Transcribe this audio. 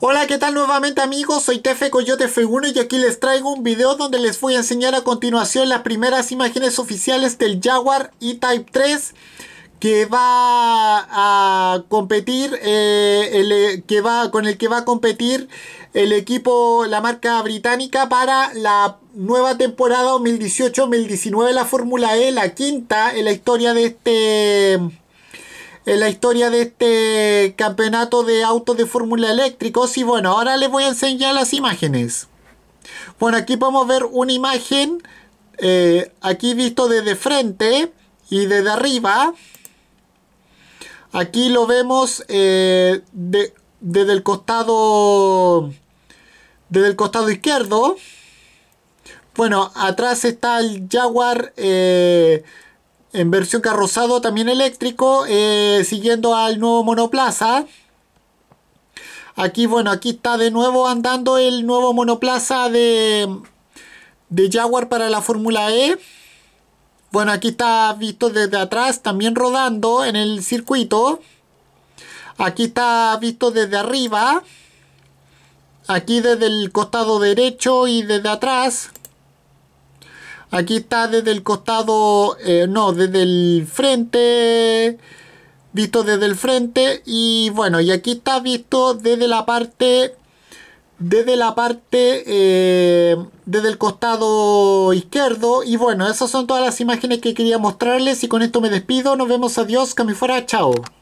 Hola, ¿qué tal nuevamente amigos? Soy Tefe Coyote F1 y aquí les traigo un video donde les voy a enseñar a continuación las primeras imágenes oficiales del Jaguar E-Type 3 que va a competir eh, eh, que va, con el que va a competir el equipo, la marca británica para la nueva temporada 2018-2019 la Fórmula E, la quinta en la historia de este en la historia de este campeonato de autos de fórmula eléctricos. Y bueno, ahora les voy a enseñar las imágenes. Bueno, aquí podemos ver una imagen, eh, aquí visto desde frente y desde arriba. Aquí lo vemos eh, desde el costado desde el costado izquierdo. Bueno, atrás está el Jaguar eh, en versión carrozado también eléctrico, eh, siguiendo al nuevo monoplaza. Aquí, bueno, aquí está de nuevo andando el nuevo monoplaza de, de Jaguar para la Fórmula E. Bueno, aquí está visto desde atrás, también rodando en el circuito. Aquí está visto desde arriba. Aquí desde el costado derecho y desde atrás. Aquí está desde el costado, eh, no, desde el frente, visto desde el frente. Y bueno, y aquí está visto desde la parte, desde la parte, eh, desde el costado izquierdo. Y bueno, esas son todas las imágenes que quería mostrarles. Y con esto me despido. Nos vemos, adiós, que fuera, chao.